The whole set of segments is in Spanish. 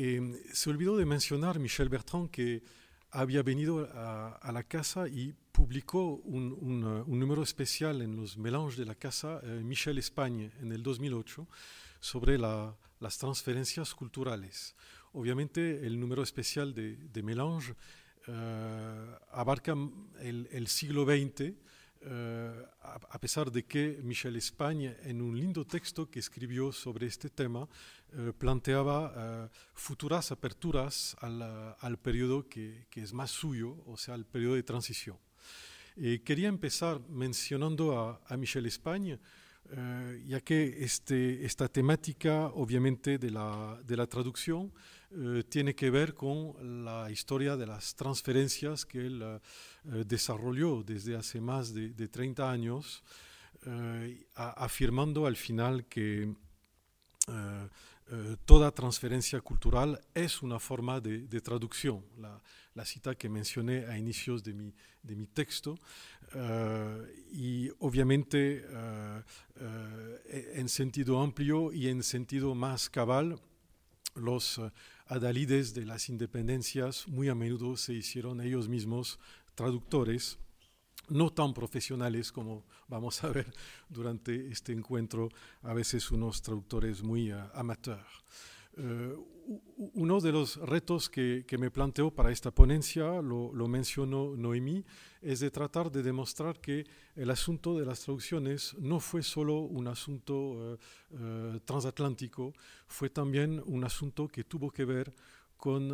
Em, se olvidó de mencionar Michel Bertrand que había venido a, la casa y publicó uh, un, número especial en los Melanges de la Casa eh, Michel España en el 2008 sobre las transferencias culturales. Obviamente el número especial de, de eh, abarca el, el siglo XX, eh, a, pesar de que Michel Espagne, en un lindo texto que escribió sobre este tema, eh, planteaba eh, futuras aperturas al, al periodo que, es más suyo, o sea, al periodo de transición. quería empezar mencionando a, Michel Espagne, ya que este, esta temática, obviamente, de la traducción, eh, tiene que ver con la historia de las transferencias que él eh, eh, desarrolló desde hace más de, 30 años, afirmando al final que toda transferencia cultural es una forma de, traducción. La, cita que mencioné a inicios de mi, texto. y obviamente en sentido amplio y en sentido más cabal, los eh, adalides de las independencias muy a menudo se hicieron ellos mismos traductores, no tan profesionales como vamos a ver durante este encuentro, a veces unos traductores muy eh, amateurs. Eh, uno de los retos que, me planteó para esta ponencia, lo, mencionó Noemí, es de tratar de demostrar que el asunto de las traducciones no fue solo un asunto eh, eh, transatlántico, fue también un asunto que tuvo que ver con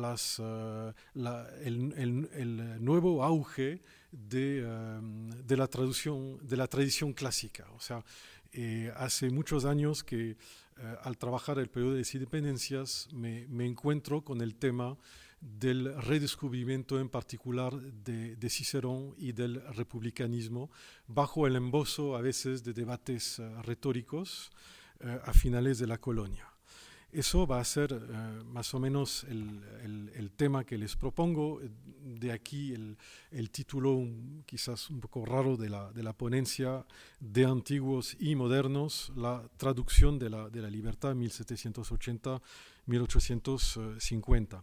las, el, nuevo auge de, la traducción, de la tradición clásica. O sea, eh, hace muchos años que eh, al trabajar el periodo de las independencias me, encuentro con el tema del redescubrimiento en particular de, Cicerón y del republicanismo bajo el embozo a veces de debates eh, retóricos a finales de la colonia. Eso va a ser eh, más o menos el, tema que les propongo. Eh, de aquí el, título quizás un poco raro de la, ponencia de antiguos y modernos, la traducción de la, de la libertad 1780-1850.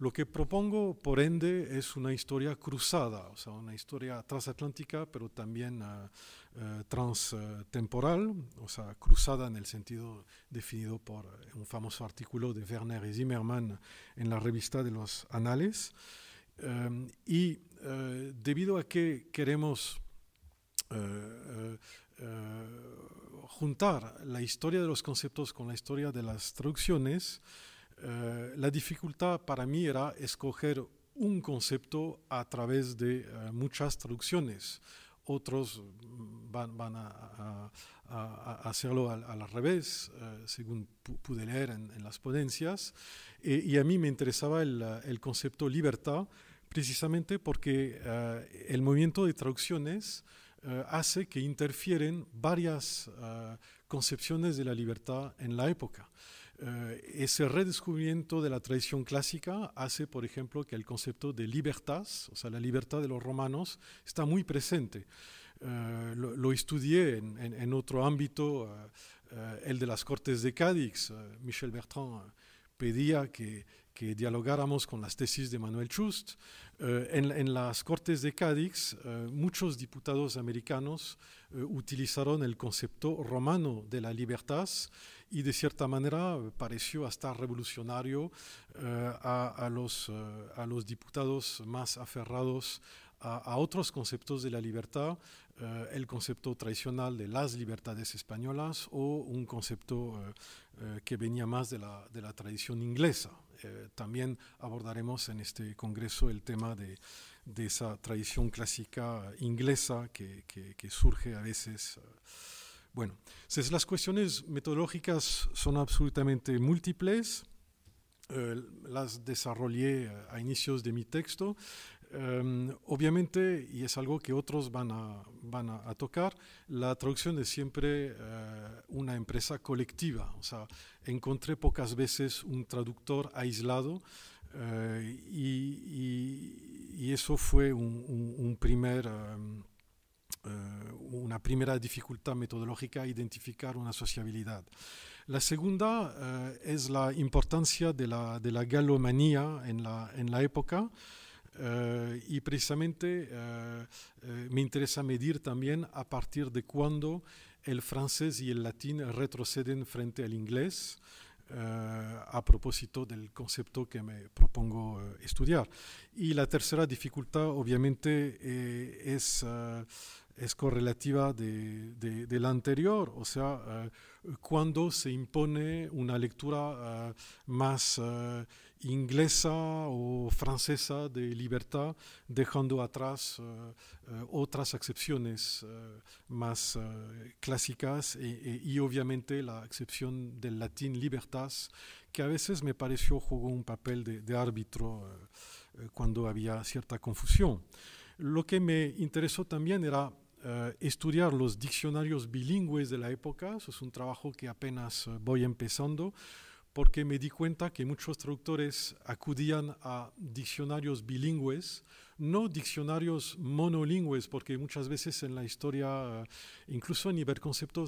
Lo que propongo, por ende, es una historia cruzada, o sea, una historia transatlántica, pero también ah, eh, transtemporal, o sea, cruzada en el sentido definido por un famoso artículo de Werner y Zimmermann en la revista de los Anales. Em, y eh, debido a que queremos eh, juntar la historia de los conceptos con la historia de las traducciones, eh, la dificultad para mí era escoger un concepto a través de eh, muchas traducciones. Otros van, a, hacerlo al, revés, eh, según pude leer en, las ponencias. y a mí me interesaba el concepto libertad, precisamente porque el movimiento de traducciones hace que interfieren varias concepciones de la libertad en la época. Eh, ese redescubrimiento de la tradición clásica hace, por ejemplo, que el concepto de libertad, o sea, la libertad de los romanos, está muy presente. Eh, lo, estudié en, otro ámbito, eh, el de las Cortes de Cádiz. Michel Bertrand pedía que, que dialogáramos con las tesis de Manuel Chust. Eh, en, las Cortes de Cádiz, eh, muchos diputados americanos eh, utilizaron el concepto romano de la libertad y de cierta manera pareció hasta revolucionario a, los, diputados más aferrados a, otros conceptos de la libertad, el concepto tradicional de las libertades españolas o un concepto que venía más de la tradición inglesa, eh, también abordaremos en este congreso el tema de, de esa tradición clásica inglesa que, que, surge a veces. Eh, bueno, las cuestiones metodológicas son absolutamente múltiples. Eh, las desarrollé a inicios de mi texto. obviamente, y es algo que otros van a, van a, tocar, la traducción es siempre eh, una empresa colectiva. O sea, encontré pocas veces un traductor aislado eh, y, eso fue un, primer... Em, eh, una primera dificultad metodológica, identificar una sociabilidad. La segunda es la importancia de la, galomanía en la, en la época. Eh, y precisamente eh, eh, me interesa medir también a partir de cuándo el francés y el latín retroceden frente al inglés. a propósito del concepto que me propongo estudiar. Y la tercera dificultad, obviamente, es es correlativa de, la anterior, o sea, cuando se impone una lectura más inglesa o francesa de libertad, dejando atrás eh, eh, otras excepciones eh, más clásicas e, e, y obviamente la excepción del latín libertas, que a veces me pareció jugó un papel de, árbitro cuando había cierta confusión. Lo que me interesó también era estudiar los diccionarios bilingües de la época. Eso es un trabajo que apenas voy empezando porque me di cuenta que muchos traductores acudían a diccionarios bilingües, no diccionarios monolingües, porque muchas veces en la historia, incluso a nivel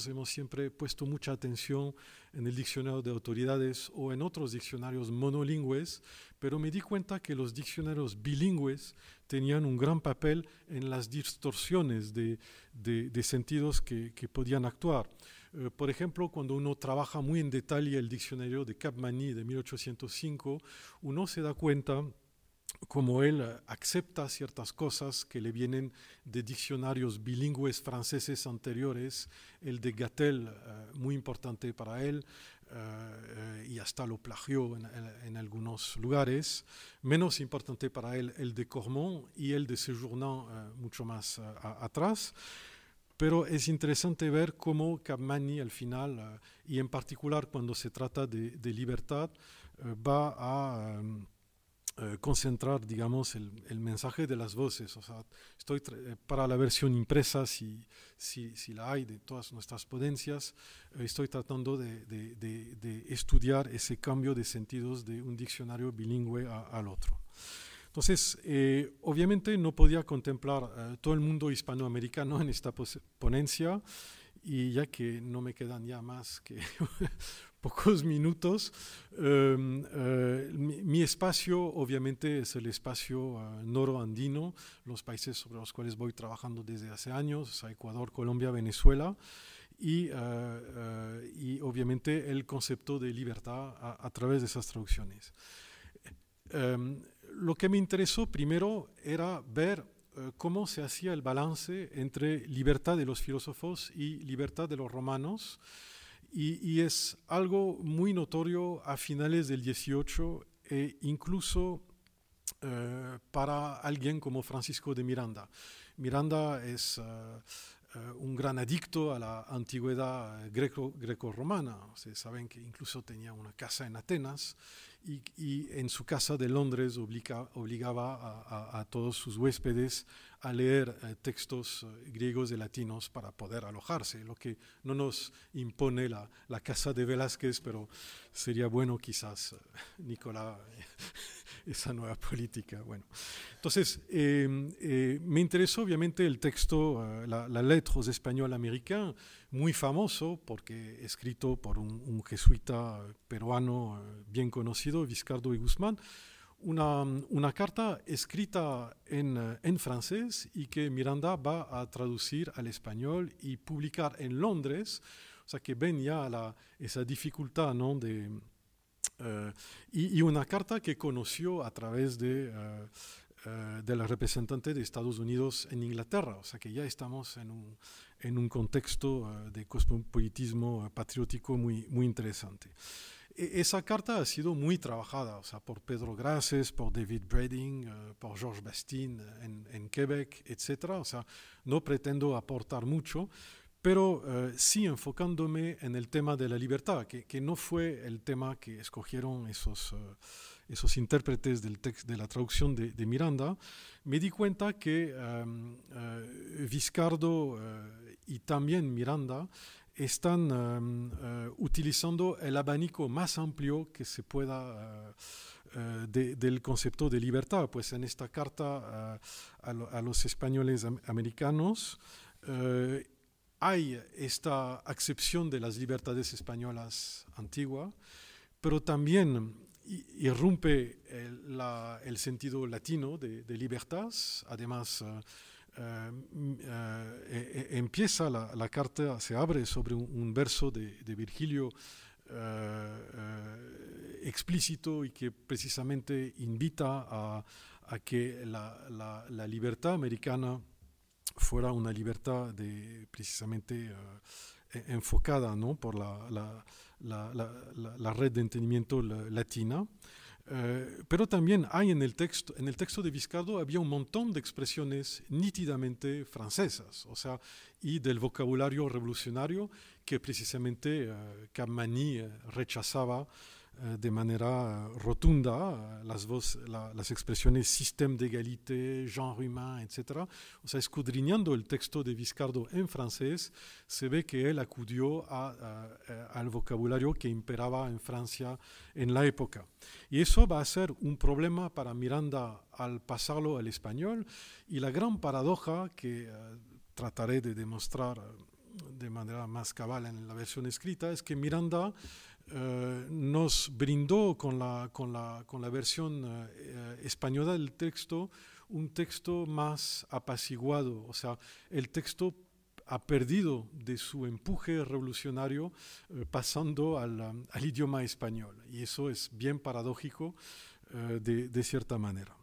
hemos siempre puesto mucha atención en el diccionario de autoridades o en otros diccionarios monolingües, pero me di cuenta que los diccionarios bilingües tenían un gran papel en las distorsiones de, de, sentidos que, que podían actuar. Eh, por ejemplo, cuando uno trabaja muy en detalle el diccionario de Capmany de 1805, uno se da cuenta como él eh, acepta ciertas cosas que le vienen de diccionarios bilingües franceses anteriores, el de Gatel, eh, muy importante para él, y hasta lo plagió en, algunos lugares, menos importante para él el de Cormont y el de Sejournant, mucho más atrás. Pero es interesante ver cómo Capmany al final, ah, y en particular cuando se trata de, libertad, eh, va a... Em, eh, concentrar, digamos, el, mensaje de las voces. estoy eh, para la versión impresa, si, si, si, la hay, de todas nuestras potencias, estoy tratando de, estudiar ese cambio de sentidos de un diccionario bilingüe al otro. Entonces, eh, obviamente no podía contemplar todo el mundo hispanoamericano en esta ponencia y ya que no me quedan ya más que pocos minutos, em, eh, mi, espacio obviamente es el espacio ah, noroandino, los países sobre los cuales voy trabajando desde hace años, Ecuador, Colombia, Venezuela. Ah, ah, y, obviamente el concepto de libertad a, través de esas traducciones. Em, lo que me interesó primero era ver eh, cómo se hacía el balance entre libertad de los filósofos y libertad de los romanos. Y, es algo muy notorio a finales del 18 e incluso eh, para alguien como Francisco de Miranda. Miranda es eh, eh, un gran adicto a la antigüedad eh, greco, romana saben que incluso tenía una casa en Atenas y, en su casa de Londres obligaba a, todos sus huéspedes a leer eh, textos eh, griegos y latinos para poder alojarse, lo que no nos impone la, la casa de Velázquez, pero sería bueno quizás, eh, Nicolás, esa nueva política. Bueno, entonces, em, me interesó obviamente el texto, la, letra de español americano, muy famoso porque escrito por un, un jesuita peruano bien conocido, Viscardo y Guzmán, una, una, carta escrita eh, en, francés y que Miranda va a traducir al español y publicar en Londres. O sea que ven ya la, esa dificultad ¿no? de, eh, y, una carta que conoció a través de, eh, de la representante de Estados Unidos en Inglaterra. O sea que ya estamos en un, en un contexto de cosmopolitismo patriótico muy, muy interesante. E, esa carta ha sido muy trabajada, o sea, por Pedro Graces, por David Breding, eh, por George Bastin eh, en, Quebec, etc. O sea, no pretendo aportar mucho, pero eh, sí enfocándome en el tema de la libertad, que, no fue el tema que escogieron esos, esos intérpretes del de la traducción de, Miranda, me di cuenta que um, em, Viscardo y también Miranda están eh, eh, utilizando el abanico más amplio que se pueda eh, del concepto de libertad. Pues en esta carta a, los españoles americanos hay esta acepción de las libertades españolas antiguas, pero también irrumpe el, sentido latino de, de además eh, mm, eh, eh, empieza la, carta, se abre sobre un, verso de, Virgilio explícito y que precisamente invita a, que la, libertad americana fuera una libertad de, precisamente e, enfocada por la, red de entendimiento latina eh, pero también hay en el texto, en el texto de Viscardo había un montón de expresiones nítidamente francesas, o sea, y del vocabulario revolucionario que precisamente Camani eh, eh, rechazaba eh, de manera euh, rotunda euh, las, expresiones sistema de genre humain, etc. O sea, escudriñando el texto de Viscardo en francés, se ve que él acudió eh, al vocabulario que imperaba en Francia en la época. Y eso va a ser un problema para Miranda al pasarlo al español y la gran paradoja que eh, trataré de demostrar de manera más cabal en la versión escrita es que Miranda eh, nos brindó con la, con la, versión eh, eh, española del texto un texto más apaciguado, o sea, el texto ha perdido de su empuje revolucionario pasando um, al, idioma español, y eso es bien paradójico de, cierta manera.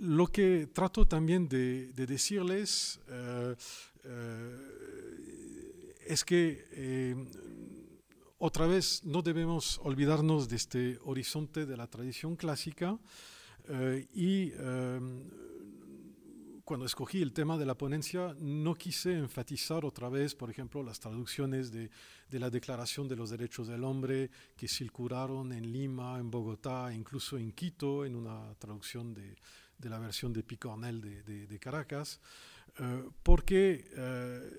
lo que trato también de, decirles es que otra vez, no debemos olvidarnos de este horizonte de la tradición clásica eh, y em, cuando escogí el tema de la ponencia, no quise enfatizar otra vez, por ejemplo, las traducciones de, la Declaración de los Derechos del Hombre que circularon en Lima, en Bogotá, incluso en Quito, en una traducción de, la versión de Picornel de Caracas. Eh, porque eh,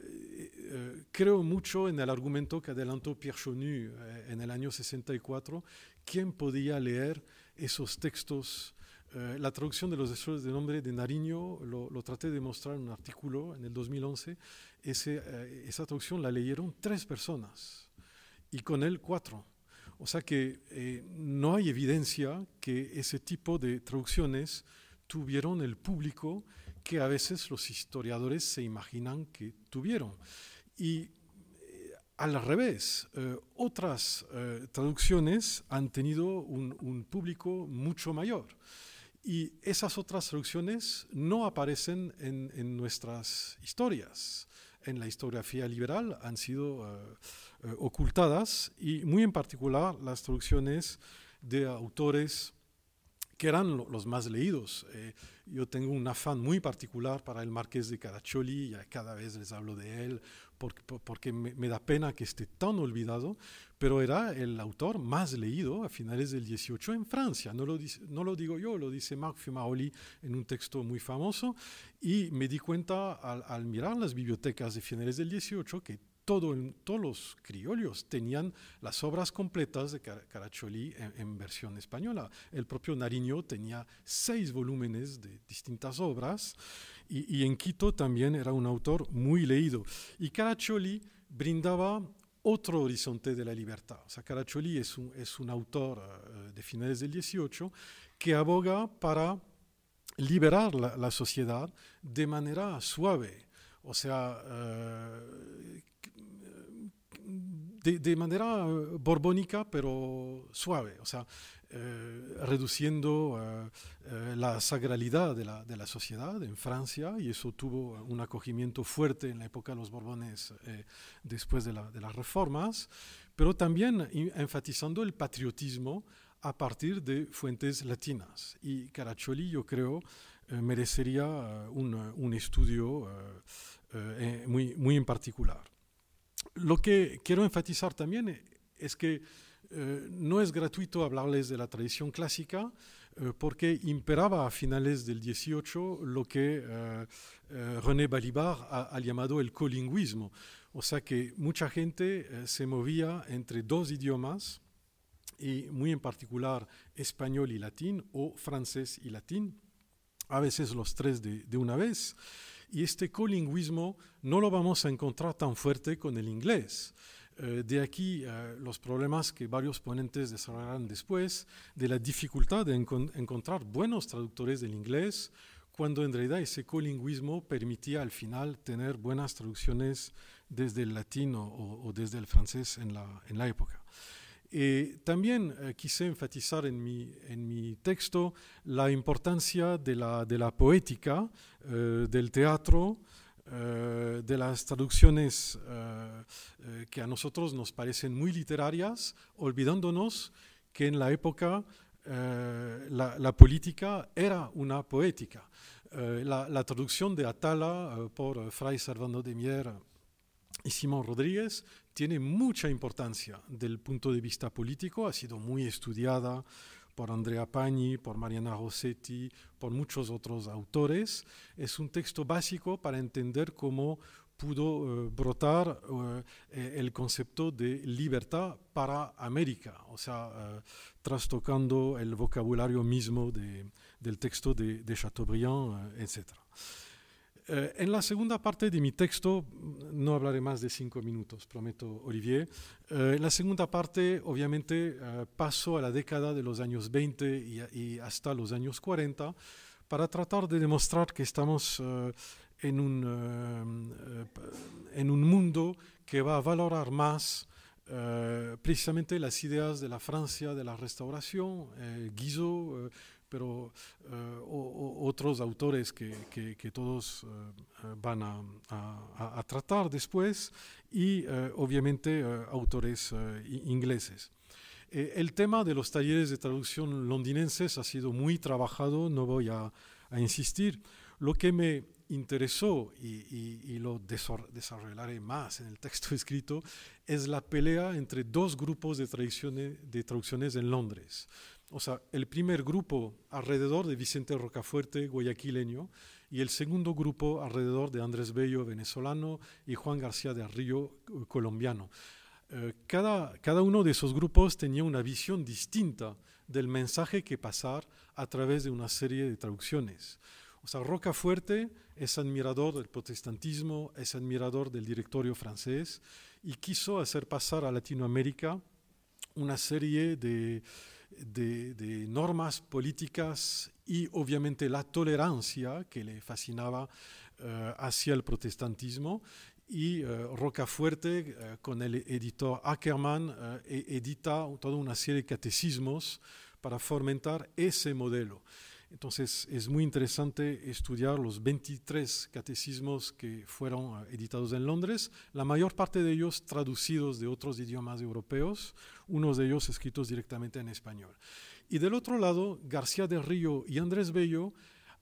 eh, creo mucho en el argumento que adelantó Pierre Chonu en el año 64, quién podía leer esos textos. la traducción de los estudios de nombre de Nariño lo, traté de mostrar en un artículo en el 2011. esa traducción la leyeron tres personas y con él cuatro. O sea que no hay evidencia que ese tipo de traducciones tuvieron el público que a veces los historiadores se imaginan que tuvieron. Y eh, al revés, eh, otras eh, traducciones han tenido un, público mucho mayor. Y esas otras traducciones no aparecen en, nuestras historias. En la historiografía liberal han sido ocultadas y muy en particular las traducciones de autores que eran los más leídos. Eh, yo tengo un afán muy particular para el Marqués de Caraccioli, cada vez les hablo de él, porque, porque me, da pena que esté tan olvidado, pero era el autor más leído a finales del 18 en Francia. No lo, dice, no lo digo yo, lo dice Marc Fumaoli en un texto muy famoso, y me di cuenta al, al mirar las bibliotecas de finales del 18 que todos los criollos tenían las obras completas de Car en, versión española. El propio Nariño tenía seis volúmenes de distintas obras y, en Quito también era un autor muy leído. Y Caraccioli brindaba otro horizonte de la libertad. O sea, Caraccioli es un, es un autor eh, de finales del 18 que aboga para liberar la, sociedad de manera suave. O sea, eh, de, manera eh, borbónica, pero suave, o sea, eh, reduciendo eh, la sagralidad de la, sociedad en Francia, y eso tuvo un acogimiento fuerte en la época de los Borbones después de, las reformas, pero también enfatizando el patriotismo a partir de fuentes latinas. Y Caraccioli, yo creo, merecería un, un estudio muy, muy en particular. Lo que quiero enfatizar también eh, es que eh, no es gratuito hablarles de la tradición clásica eh, porque imperaba a finales del 18 lo que René Balibar ha, llamado el colingüismo, o sea que mucha gente se movía entre dos idiomas y muy en particular español y latín o francés y latín, a veces los tres de una vez. Y este colingüismo no lo vamos a encontrar tan fuerte con el inglés. Eh, de aquí eh, los problemas que varios ponentes desarrollarán después, de la dificultad de encontrar buenos traductores del inglés, cuando en realidad ese colingüismo permitía al final tener buenas traducciones desde el latín o, o desde el francés en la, en la época. Eh, también eh, quise enfatizar en mi, en mi, texto la importancia de la, poética, eh, del teatro, de las traducciones que a nosotros nos parecen muy literarias, olvidándonos que en la época la, política era una poética. La, la, traducción de Atala por Fray Servando de Mier y Simón Rodríguez tiene mucha importancia del punto de vista político, ha sido muy estudiada por Andrea Pagni, por Mariana Rossetti, por muchos otros autores. Es un texto básico para entender cómo pudo eh, brotar eh, eh, el concepto de libertad para América, o sea, trastocando el vocabulario mismo del texto de, de Chateaubriand, etc. Eh, en la segunda parte de mi texto, no hablaré más de cinco minutos, prometo, Olivier. en eh, la segunda parte, obviamente, eh, paso a la década de los años 20 y, y, hasta los años 40 para tratar de demostrar que estamos en, un, en un mundo que va a valorar más precisamente las ideas de la Francia de la Restauración, Guizot pero eh, otros autores que, que, todos eh, van a, a, tratar después y eh, obviamente autores ingleses. el tema de los talleres de traducción londinenses ha sido muy trabajado, no voy a, insistir. Lo que me interesó y, y, lo desarrollaré más en el texto escrito, es la pelea entre dos grupos de de traducciones en Londres o sea, el primer grupo alrededor de Vicente Rocafuerte, guayaquileño, y el segundo grupo alrededor de Andrés Bello, venezolano, y Juan García de Río, eh, colombiano. Eh, cada, cada uno de esos grupos tenía una visión distinta del mensaje que pasar a través de una serie de traducciones. O sea, Rocafuerte es admirador del protestantismo, es admirador del directorio francés y quiso hacer pasar a Latinoamérica una serie de, de, normas políticas y obviamente la tolerancia que le fascinaba eh, hacia el protestantismo. Y eh, Rocafuerte, eh, con el editor Ackerman, e-, edita toda una serie de catecismos para fomentar ese modelo. Entonces es muy interesante estudiar los 23 catecismos que fueron ah, editados en Londres, la mayor parte de ellos traducidos de otros idiomas europeos, unos de ellos escritos directamente en español. Y del otro lado, García del Río y Andrés Bello,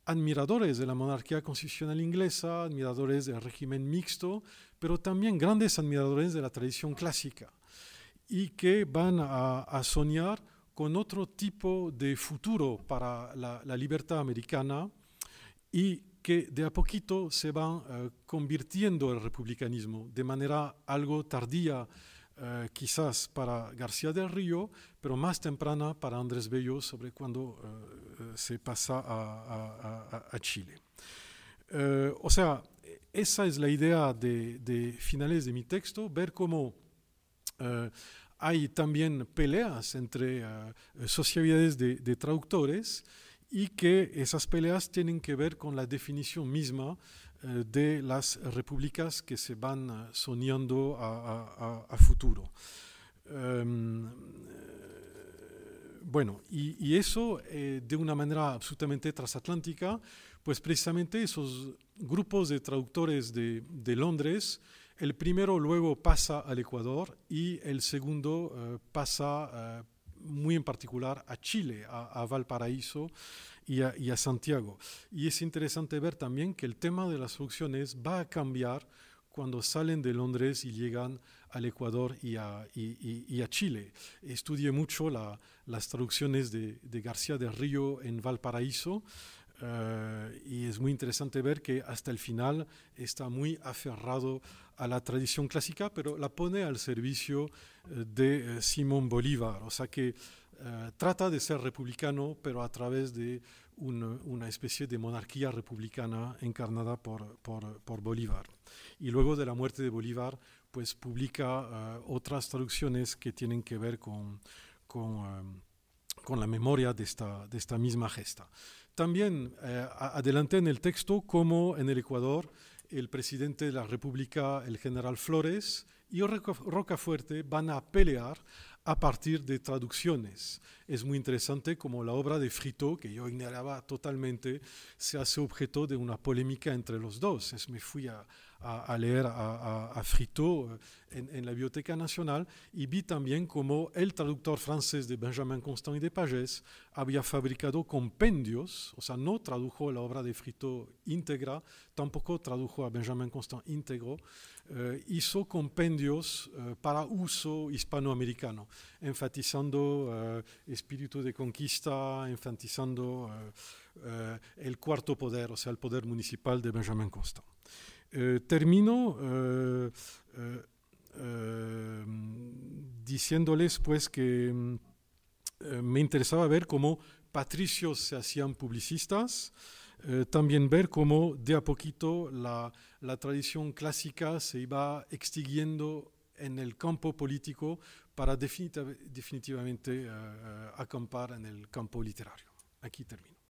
admiradores de la monarquía constitucional inglesa, admiradores del régimen mixto, pero también grandes admiradores de la tradición clásica y que van a, a soñar con otro tipo de futuro para la, libertad americana y que de a poquito se van eh, convirtiendo el republicanismo de manera algo tardía, eh, quizás para García del Río, pero más temprana para Andrés Bello, sobre cuando eh, se pasa a, Chile. o sea, esa es la idea de, de, finales de mi texto, ver cómo hay también peleas entre ah, sociedades de, traductores y que esas peleas tienen que ver con la definición misma eh, de las repúblicas que se van ah, soñando a, futuro. Em, eh, bueno, y, eso eh, de una manera absolutamente transatlántica, pues precisamente esos grupos de traductores de, de Londres el primero luego pasa al Ecuador y el segundo eh, pasa eh, muy en particular a Chile, a, Valparaíso y a, Santiago. Y es interesante ver también que el tema de las traducciones va a cambiar cuando salen de Londres y llegan al Ecuador y a, Chile. Estudié mucho las traducciones de, de, García del Río en Valparaíso eh, y es muy interesante ver que hasta el final está muy aferrado a la tradición clásica, pero la pone al servicio eh, de eh, Simón Bolívar, o sea que trata de ser republicano, pero a través de una especie de monarquía republicana encarnada por, por, Bolívar. Y luego de la muerte de Bolívar, pues publica otras traducciones que tienen que ver con... con con la memoria de esta, de esta misma gesta. También eh, adelante adelanté en el texto cómo en el Ecuador el presidente de la República, el general Flores, y Rocafuerte van a pelear a partir de traducciones. Es muy interesante como la obra de Frito, que yo ignoraba totalmente, se hace objeto de una polémica entre los dos. Es, me fui a, a, leer a, Frito eh, en, la Biblioteca Nacional y vi también cómo el traductor francés de Benjamin Constant y de Pages había fabricado compendios, o sea, no tradujo la obra de Frito íntegra, tampoco tradujo a Benjamin Constant íntegro, eh, hizo compendios eh, para uso hispanoamericano, enfatizando espíritu de conquista, enfatizando el cuarto poder, o sea, el poder municipal de Benjamin Constant. Eh, termino eh, eh, diciéndoles pues que me interesaba ver cómo patricios se hacían publicistas, también ver cómo de a poquito la, tradición clásica se iba extinguiendo en el campo político para definitivamente acampar en el campo literario. Aquí termino.